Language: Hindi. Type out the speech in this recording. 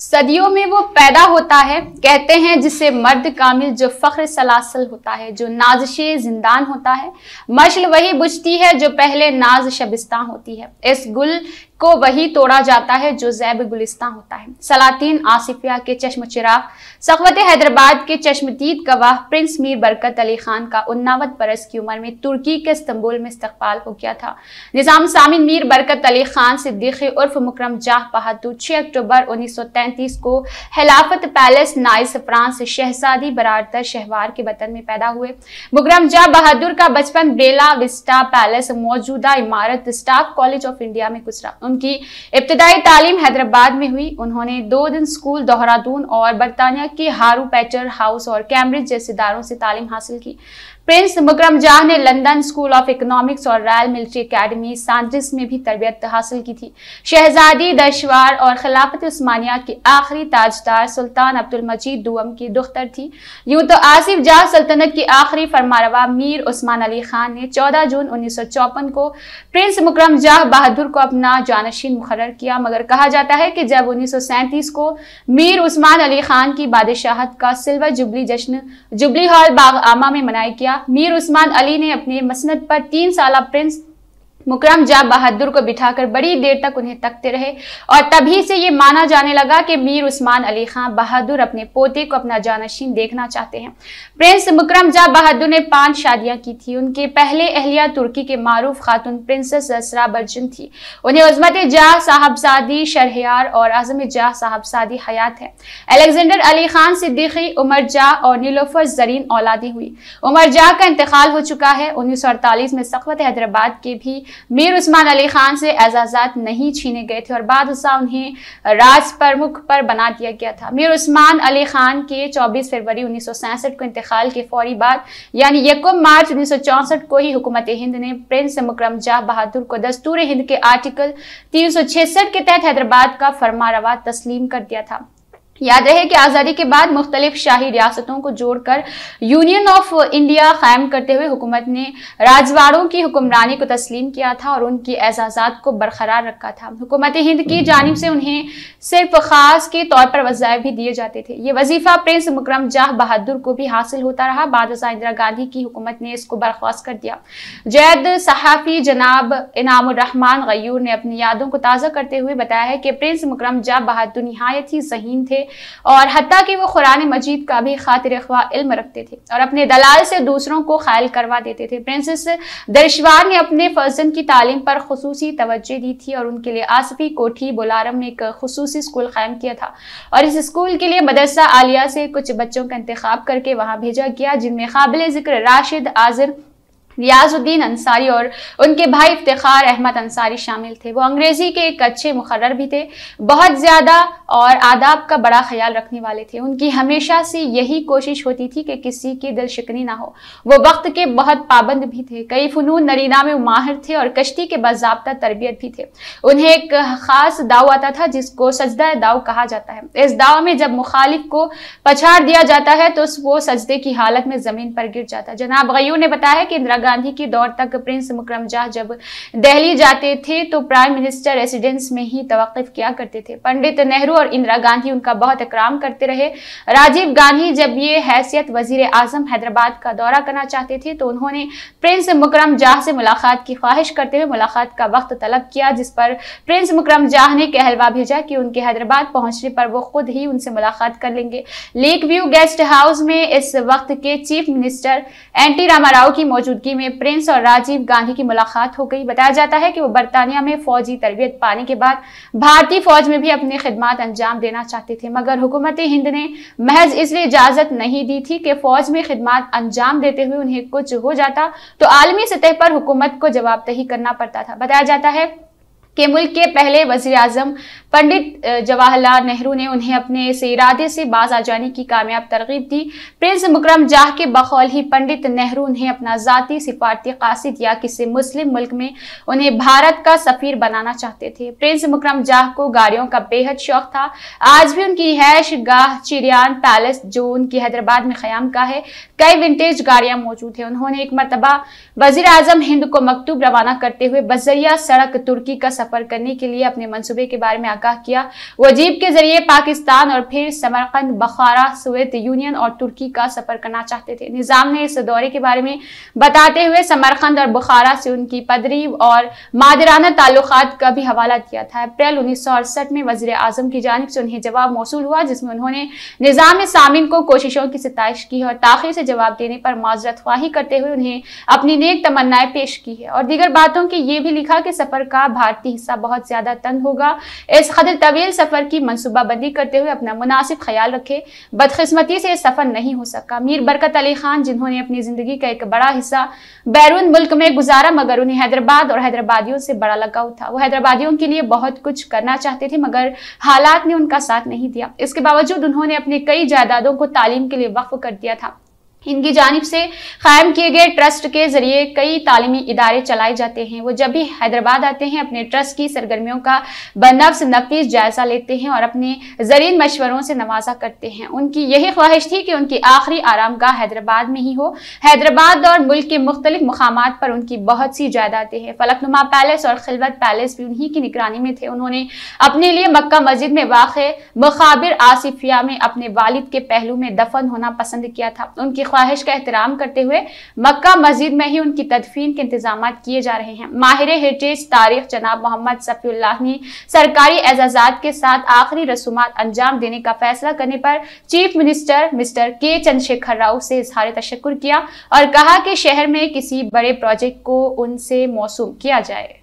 सदियों में वो पैदा होता है कहते हैं जिसे मर्द कामिल जो फ़ख्र सलासल होता है जो नाजश जिंदान होता है मशल वही बुझती है जो पहले नाज शबिस्ता होती है इस गुल को वही तोड़ा जाता है जो जैब गुलिस्तान होता है सलातीन आसिफिया के चश्म चिराग सखवत हैदराबाद के चश्मदीद गवाह प्रिंस मीर बरकत अली खान का उन्नावत बरस की उम्र में तुर्की के इस्तंबुल में इस्तकबाल हो गया था निज़ाम सामिन मीर बरकत अली खान सिद्दीकी उर्फ मुकरम जाह बहादुर छः अक्टूबर उन्नीस सौ तैंतीस को हिलाफत पैलेस नाइस फ्रांस शहजादी बरारदर शहवार के वतन में पैदा हुए मुकरम जाह बहादुर का बचपन बेला विस्टा पैलेस मौजूदा इमारत स्टाफ कॉलेज ऑफ इंडिया में गुजरा उनकी इब्तदाई तालीम हैदराबाद में हुई उन्होंने दो दिन स्कूल देहरादून और बरतानिया के हारू पैचर हाउस और कैम्ब्रिज जैसे इदारों से तालीम हासिल की प्रिंस मुकरम जाह ने लंदन स्कूल ऑफ इकोनॉमिक्स और रॉयल मिलिट्री एकेडमी सांड्रिस में भी तरबियत हासिल की थी शहजादी दशवार और खिलाफत उस्मानिया की आखिरी ताजदार सुल्तान अब्दुल मजीद दुअम की दुख्तर थी यूं तो आसिफ जाह सल्तनत की आखिरी फरमारवा मीर उस्मान अली खान ने चौदह जून उन्नीस को प्रिंस मुकरम जाह बहादुर को अपना जानशीन मुकर किया मगर कहा जाता है कि जब उन्नीस को मीर उस्मान अली खान की बादशाहत का सिल्वर जुबली जश्न जुबली हॉल बाग आमा में मनाया किया मीर उस्मान अली ने अपने मसनद पर तीन साल प्रिंस मुकरम जा बहादुर को बिठाकर बड़ी देर तक उन्हें तकते रहे और तभी से ये माना जाने लगा कि मीर उस्मान अली खान बहादुर अपने पोते को अपना जानशीन देखना चाहते हैं प्रिंस मुकरम जा बहादुर ने पांच शादियां की थी उनके पहले अहलिया तुर्की के मारूफ खातून प्रिंसेस असरा बर्जन थी उन्हें उजमत जाह साहबसादी शरहयार और आजम जाह साहबसादी हयात है अलेक्जेंडर अली खान सिद्दीकी उमर जाह और नीलोफर जरीन औलादी हुई उमर जाह का इंतकाल हो चुका है उन्नीस में सखवत हैदराबाद के भी मीर उस्मान अली खान से एजाजात नहीं छीने गए थे और बादशा उन्हें राज प्रमुख पर बना दिया गया था मीर उस्मान अली खान के 24 फरवरी उन्नीस को इंतकाल के फौरी बाद यानी यकम मार्च उन्नीस को ही हुकूमत हिंद ने प्रिंस मुकरम जाह बहादुर को दस्तूर हिंद के आर्टिकल तीन के तहत हैदराबाद का फरमा रवा तस्लीम कर दिया था याद रहे कि आज़ादी के बाद मुख्तलिफ शाही रियासतों को जोड़कर यूनियन ऑफ इंडिया कायम करते हुए हुकूमत ने राजवाड़ों की हुक्मरानी को तस्लीम किया था और उनकी एजाजात को बरकरार रखा था हुकूमत हिंद की जानब से उन्हें सिर्फ ख़ास के तौर पर वज़ायफ भी दिए जाते थे ये वजीफ़ा प्रिंस मुकरम जाह बहादुर को भी हासिल होता रहा बाद इंदिरा गांधी की हुकूमत ने इसको बर्खास्त कर दिया जैद सहाफ़ी जनाब इनामान गयूर ने अपनी यादों को ताज़ा करते हुए बताया है कि प्रिंस मुकरम जाह बहादुर नहायत ही जहीन थे और हती कि वो कुरान मजीद का भी खातिर ख्वा इल्म रखते थे और अपने दलाल से दूसरों को ख़ायल करवा देते थे प्रिंसेस दरशवार ने अपने फर्जन की तालीम पर खसूस तोज्जो दी थी और उनके लिए आसफी कोठी बोलारम ने एक खसूस स्कूल कायम किया था और इस स्कूल के लिए मदरसा आलिया से कुछ बच्चों का इंतखब करके वहाँ भेजा गया जिनमें काबिल ज़िक्र राशिद आज़र रियाजुद्दीन अंसारी और उनके भाई इफ्तार अहमद अंसारी शामिल थे वो अंग्रेज़ी के एक अच्छे मुखर भी थे बहुत ज़्यादा और आदाब का बड़ा ख्याल रखने वाले थे उनकी हमेशा से यही कोशिश होती थी कि किसी की दिल शिकनी ना हो वो वक्त के बहुत पाबंद भी थे कई फ़नून नरीना में माहिर थे और कश्ती के बाबा तरबियत भी थे उन्हें एक ख़ास दाव आता था जिसको सजदा दाव कहा जाता है इस दाव में जब मुखालिफ को पछाड़ दिया जाता है तो वो सजदे की हालत में ज़मीन पर गिर जाता है जनाब गयू ने बताया कि इंदिरा इंदिरा गांधी के दौर तक प्रिंस मुकरम शाह जब दिल्ली जाते थे तो प्राइम मिनिस्टर रेसिडेंस में ही तवकफ किया करते थे पंडित नेहरू और इंदिरा गांधी उनका बहुत इकराम करते रहे राजीव गांधी जब ये हैसियत वजीर आजम हैदराबाद का दौरा करना चाहते थे तो उन्होंने प्रिंस मुकरम जाह से मुलाकात की ख्वाहिश करते हुए मुलाकात का वक्त तलब किया जिस पर प्रिंस मुकरम जाह ने कहलवा भेजा कि उनके हैदराबाद पहुंचने पर वो खुद ही उनसे मुलाकात कर लेंगे लेक व्यू गेस्ट हाउस में इस वक्त के chief minister N T Rama Rao की मौजूदगी जिंदगी में प्रिंस और राजीव गांधी की मुलाकात हो गई बताया जाता है कि वो बरतानिया में फौजी तरबियत पाने के बाद भारतीय फौज में भी अपनी खिदमत अंजाम देना चाहते थे मगर हुकूमत हिंद ने महज इसलिए इजाजत नहीं दी थी कि फौज में खिदमत अंजाम देते हुए उन्हें कुछ हो जाता तो आलमी सतह पर हुकूमत को जवाबदेही करना पड़ता था बताया जाता है के मुल्क के पहले वजी अजम पंडित जवाहरलाल नेहरू ने उन्हें अपने से इरादे से बाज आ जाने की कामयाब तरगीब दी प्रिंस मुकरम जाह के बखौल ही पंडित नेहरू उन्हें अपना ज़ाती सिफारती कासिद या किसी मुस्लिम मुल्क में उन्हें भारत का सफ़ीर बनाना चाहते थे प्रिंस मुकरम जाह को गाड़ियों का बेहद शौक था आज भी उनकी हैश गाह चिरियान पैलेस जो उनकी हैदराबाद में ख्याम का है कई विंटेज गाड़ियाँ मौजूद हैं उन्होंने एक मरतबा वजी अजम हिंद को मकतूब रवाना करते हुए बजरिया सड़क तुर्की का सफर करने के लिए अपने मनसूबे के बारे में आगाह किया वजीब के जरिए पाकिस्तान और फिर समरकंद बखारा सोवियत यूनियन और तुर्की का सफर करना चाहते थे निज़ाम ने इस दौरे के बारे में बताते हुए समरकंद और बुखारा से उनकी पदरी और मादराना ताल्लुक का भी हवाला दिया था अप्रैल उन्नीस में वजीर अजम की जानब से उन्हें जवाब मौसू हुआ जिसमें उन्होंने निज़ाम सामिन को कोशिशों की सितश की और ताखिर से जवाब देने पर माजरत ख्वाही करते हुए उन्हें अपनी नेक तमन्नाएं पेश की है और दीगर बातों की ये भी लिखा कि सफर का भारतीय बाकी हिस्सा बहुत ज़्यादा तंग होगा इस कदर तवील सफ़र की मनसूबाबंदी करते हुए अपना मुनासिब ख्याल रखे बदकस्मती से सफ़र नहीं हो सका मीर बरकत अली खान जिन्होंने अपनी ज़िंदगी का एक बड़ा हिस्सा बैरून मुल्क में गुजारा मगर उन्हें हैदराबाद और हैदराबादियों से बड़ा लगाव था वो हैदराबादियों के लिए बहुत कुछ करना चाहते थे मगर हालात ने उनका साथ नहीं दिया इसके बावजूद उन्होंने अपनी कई जायदादों को तालीम के लिए वक्फ कर दिया था इनकी जानब से कायम किए गए ट्रस्ट के जरिए कई तालीमी इदारे चलाए जाते हैं वो जब भी हैदराबाद आते हैं अपने ट्रस्ट की सरगर्मियों का बनफ्स नफीस जायजा लेते हैं और अपने जरीन मशवरों से नवाजा करते हैं उनकी यही ख्वाहिश थी कि उनकी आखिरी आराम गाह हैदराबाद में ही हो हैदराबाद और मुल्क के मुख्तलिफ मकाम पर उनकी बहुत सी जायदादें हैं फलकनुमा पैलेस और खिलवत पैलेस भी उन्हीं की निगरानी में थे उन्होंने अपने लिए मक्का मस्जिद में वाक़ मखाबिर आसिफिया में अपने वालिद के पहलू में दफन होना पसंद किया था उनकी ख्वाहिश का एहतराम करते हुए मक्का मस्जिद में ही उनकी तदफीन के इंतजाम किए जा रहे हैं माहिर हेटेज तारीख जनाब मोहम्मद सफी सरकारी एजाजात के साथ आखिरी रसूमा अंजाम देने का फैसला करने पर चीफ मिनिस्टर मिस्टर के चंद्रशेखर राव से इजहार तशक्र किया और कहा कि शहर में किसी बड़े प्रोजेक्ट को उनसे मौसू किया जाए